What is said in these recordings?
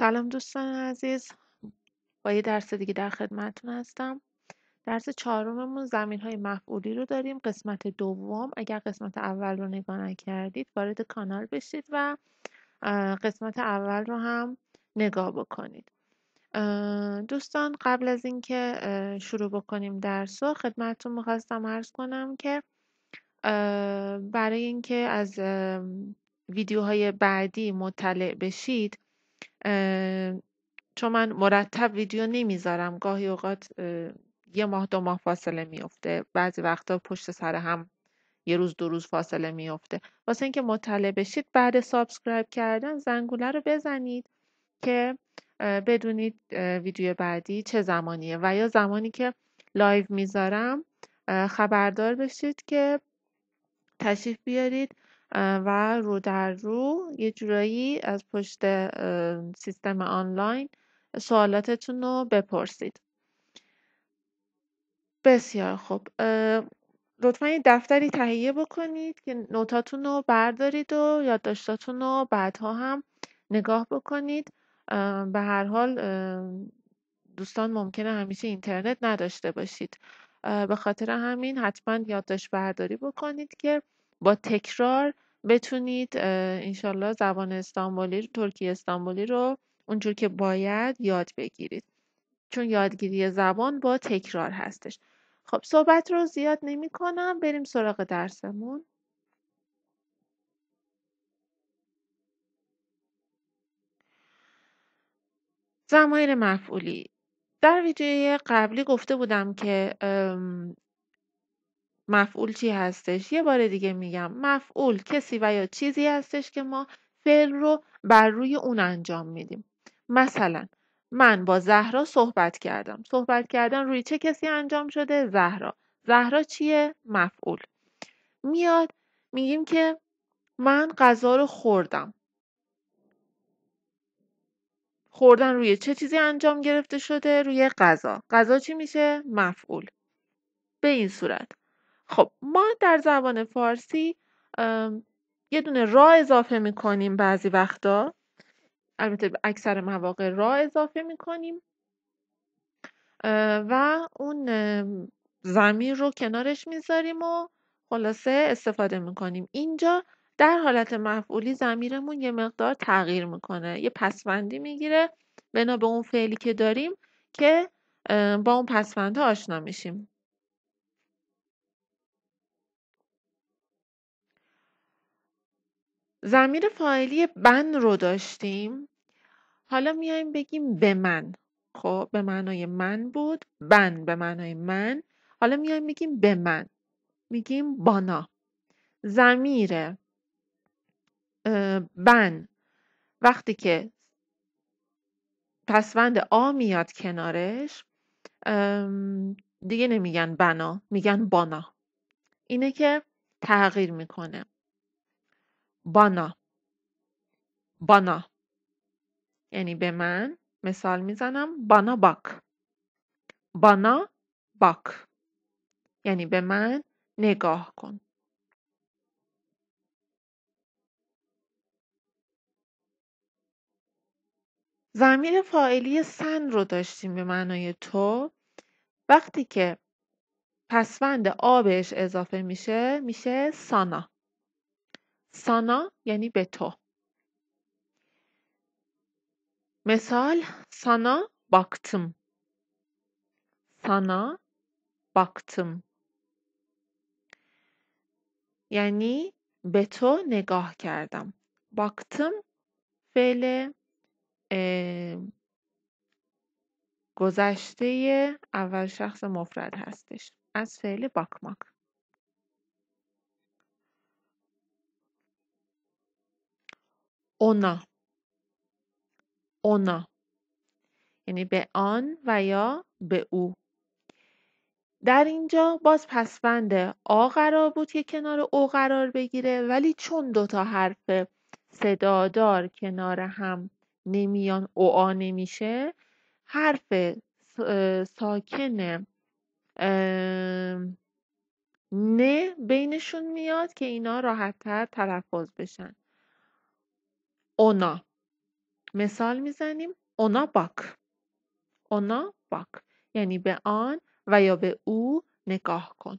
سلام دوستان عزیز با یه درس دیگه در خدمتتون هستم درس چهارممون زمین های مفعولی رو داریم قسمت دوم اگر قسمت اول رو نگاه نکردید وارد کانال بشید و قسمت اول رو هم نگاه بکنید دوستان قبل از اینکه شروع بکنیم درس رو خدمتتون میخواستم عرض کنم که برای اینکه از ویدیوهای بعدی مطلع بشید چون من مرتب ویدیو نمیذارم گاهی اوقات یه ماه دو ماه فاصله میفته بعضی وقتا پشت سر هم یه روز دو روز فاصله میفته واسه اینکه مطلع بشید بعد سابسکرایب کردن زنگوله رو بزنید که بدونید ویدیو بعدی چه زمانیه و یا زمانی که لایو میذارم خبردار بشید که تشریف بیارید و رو در رو یه جورایی از پشت سیستم آنلاین سوالاتتون رو بپرسید بسیار خوب لطفا یه دفتری تهیه بکنید که نوتاتون رو بردارید و یادداشتاتون رو بعدها هم نگاه بکنید به هر حال دوستان ممکنه همیشه اینترنت نداشته باشید به خاطر همین حتما یادداشت برداری بکنید که با تکرار بتونید انشالله زبان استانبولی ترکی استانبولی رو اونجور که باید یاد بگیرید چون یادگیری زبان با تکرار هستش خب صحبت رو زیاد نمی کنم بریم سراغ درسمون زمان مفعولی در ویدیوی قبلی گفته بودم که مفعول چی هستش یه بار دیگه میگم مفعول کسی و یا چیزی هستش که ما فعل رو بر روی اون انجام میدیم مثلا من با زهرا صحبت کردم صحبت کردن روی چه کسی انجام شده زهرا زهرا چیه مفعول میاد میگیم که من غذا رو خوردم خوردن روی چه چیزی انجام گرفته شده روی غذا غذا چی میشه مفعول به این صورت خب ما در زبان فارسی یه دونه را اضافه میکنیم بعضی وقتا البته اکثر مواقع را اضافه میکنیم و اون زمیر رو کنارش میذاریم و خلاصه استفاده میکنیم اینجا در حالت مفعولی زمیرمون یه مقدار تغییر میکنه یه پسفندی میگیره بنا به اون فعلی که داریم که با اون پسفنده آشنا میشیم زمیر فاعلی بن رو داشتیم حالا میایم بگیم به من خب به معنای من بود بن به معنای من حالا میایم بگیم به من میگیم بانا زمیر بن وقتی که پسوند آ میاد کنارش دیگه نمیگن بنا میگن بانا اینه که تغییر میکنه بانا بانا یعنی به من مثال میزنم بانا باک بانا باک یعنی به من نگاه کن زمین فائلی سن رو داشتیم به معنای تو وقتی که پسوند آبش اضافه میشه میشه سانا سانا یعنی به تو مثال سانا باکتم سانا باکتم یعنی به تو نگاه کردم باکتم فعل گذشته اول شخص مفرد هستش از فعل باکماک ona ona یعنی به آن و یا به او در اینجا باز پسفند آ قرار بود که کنار او قرار بگیره ولی چون دوتا حرف صدادار کنار هم نمیان او آ نمیشه حرف ساکن نه بینشون میاد که اینا راحتتر تلفظ بشن اونا مثال میزنیم اونا باک اونا باک یعنی به آن و یا به او نگاه کن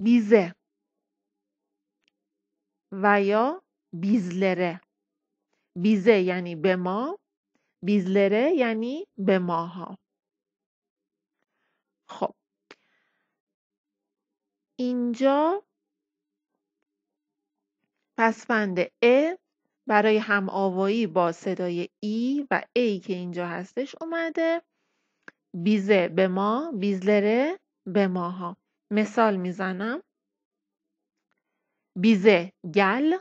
بیزه و یا بیزلره بیزه یعنی به ما بیزلره یعنی به ماها خب اینجا پسفند ا برای هم با صدای ای e و ای که اینجا هستش اومده بیزه به ما بیزلره به ماها مثال میزنم بیزه گل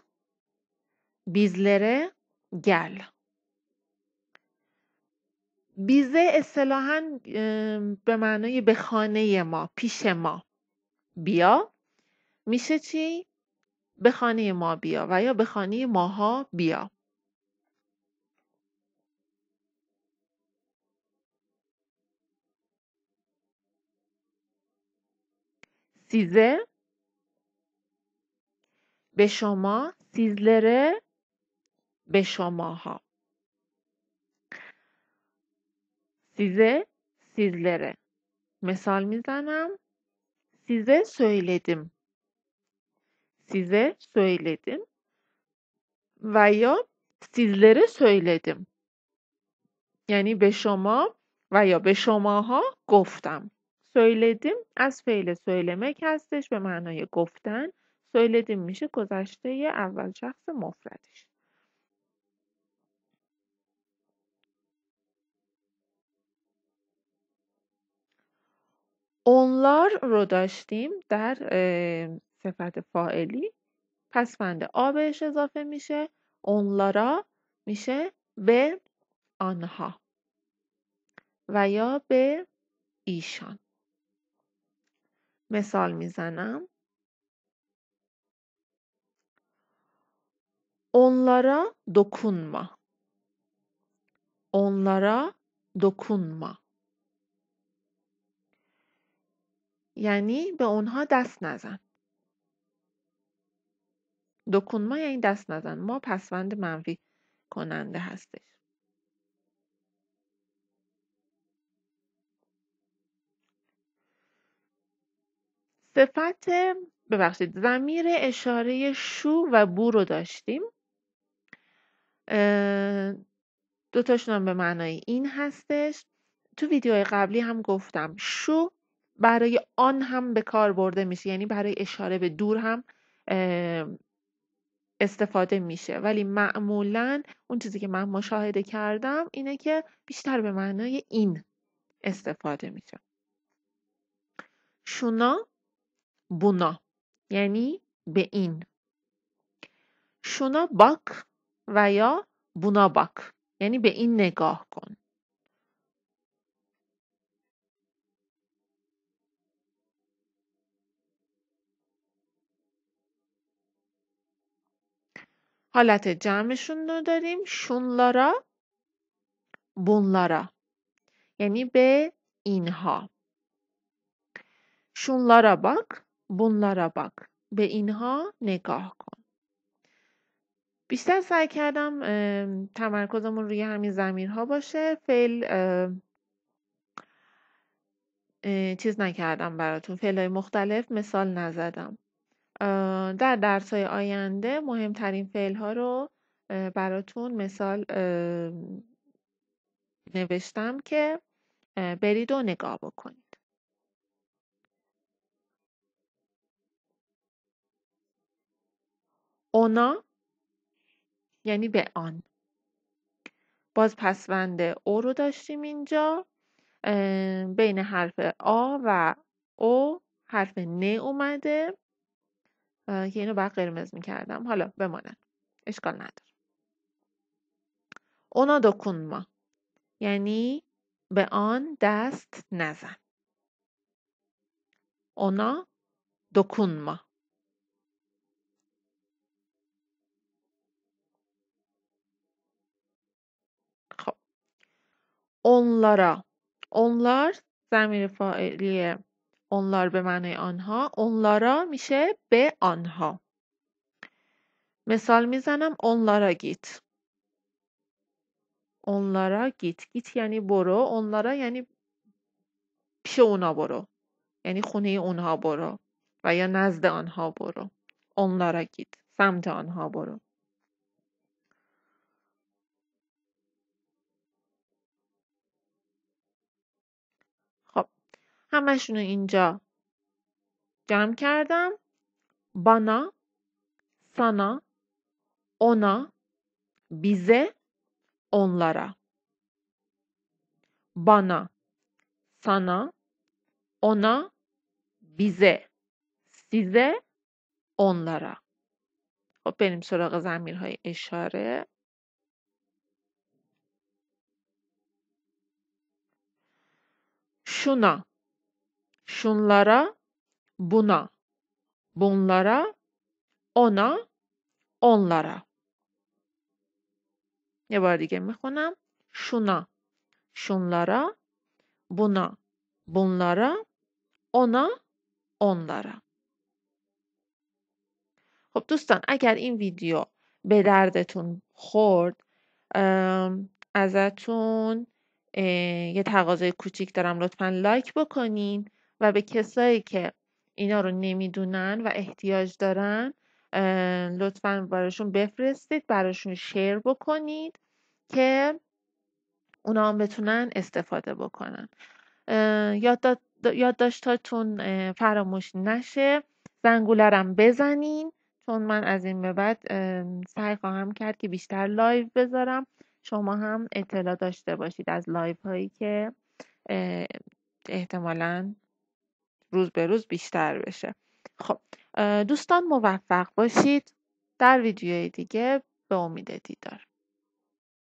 بیزلره گل بیزه اصطلاحا به معنای به خانه ما پیش ما بیا میشه چی به خانه ما بیا و یا به خانه ماها بیا سیزه به شما سیزلره به شماها سیزه سیزلره مثال میزنم. سویلدیم سیزه سویلدیم و یا سیزلره سویلدیم یعنی به شما و یا به شماها گفتم. سویلدیم از فعل سویلمک هستش به معنای گفتن سویلدیم میشه گذشته اول شخص مفردش اونلار رو داشتیم در صفت فاعلی پس فند آ بهش اضافه میشه اونلارا میشه به آنها و یا به ایشان مثال میزنم اونلارا دکونما. اونلارا دکونما. یعنی به اونها دست نزن ما یعنی دست نزن ما پسوند منفی کننده هستش صفت ببخشید زمیر اشاره شو و بو رو داشتیم دوتاشون هم به معنای این هستش تو ویدیوهای قبلی هم گفتم شو برای آن هم به کار برده میشه یعنی برای اشاره به دور هم استفاده میشه ولی معمولا اون چیزی که من مشاهده کردم اینه که بیشتر به معنای این استفاده میشه شونا بونا یعنی به این شونا باک و یا بونا باک یعنی به این نگاه کن حالت جمعشون رو داریم شونلارا بونلارا یعنی به اینها شونلارا باک بونلارا باک به اینها نگاه کن بیشتر سعی کردم تمرکزمون روی همین زمین ها باشه فعل چیز نکردم براتون های مختلف مثال نزدم در درس های آینده مهمترین فعل ها رو براتون مثال نوشتم که برید و نگاه بکنید اونا یعنی به آن باز پسوند او رو داشتیم اینجا بین حرف آ و او حرف نه اومده که اینو بعد قرمز کردم. حالا بمانن، اشکال نداره اونا دکونما یعنی به آن دست نزن اونا دکونما خب اونلارا اونلار زمیر اونلار به معنی آنها اونلارا میشه به آنها مثال میزنم اونلارا گیت اونلارا گیت گیت یعنی برو اونلارا یعنی پیش اونا برو یعنی خونه اونها برو و یا نزد آنها برو اونلارا گیت سمت آنها برو همشونو اینجا جمع کردم بانا سانا اونا بیزه onlara بنا سنا ona bize size onlara خب بریم سراغ زمیرهای اشاره شونا şunlara, buna, bunlara, ona, onlara. یه بار دیگه میخونم شونا شونلارا بونا بونلارا اونا اونلارا خب دوستان اگر این ویدیو به دردتون خورد ازتون یه تقاضای کوچیک دارم لطفا لایک بکنین و به کسایی که اینا رو نمیدونن و احتیاج دارن لطفا براشون بفرستید براشون شیر بکنید که اونا هم بتونن استفاده بکنن یادداشتاتون تون فراموش نشه زنگولرم بزنین چون من از این به بعد سعی خواهم کرد که بیشتر لایو بذارم شما هم اطلاع داشته باشید از لایو هایی که احتمالا روز به روز بیشتر بشه خب دوستان موفق باشید در ویدیوی دیگه به امید دیدار